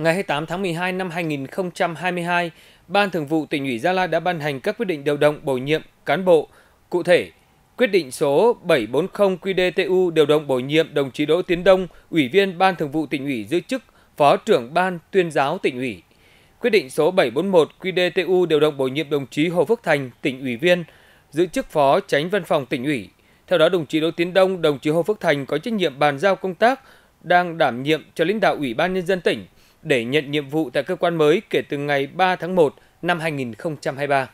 Ngày 28 tháng 12 năm 2022, Ban Thường vụ tỉnh ủy Gia Lai đã ban hành các quyết định điều động bổ nhiệm cán bộ. Cụ thể, quyết định số 740 qdtu điều động bổ nhiệm đồng chí Đỗ Tiến Đông, Ủy viên Ban Thường vụ tỉnh ủy giữ chức Phó trưởng Ban tuyên giáo tỉnh ủy. Quyết định số 741 qdtu điều động bổ nhiệm đồng chí Hồ Phước Thành, tỉnh ủy viên, giữ chức Phó Tránh Văn phòng tỉnh ủy. Theo đó, đồng chí Đỗ Tiến Đông, đồng chí Hồ Phước Thành có trách nhiệm bàn giao công tác đang đảm nhiệm cho lãnh đạo Ủy ban nhân dân tỉnh – để nhận nhiệm vụ tại cơ quan mới kể từ ngày 3 tháng 1 năm 2023.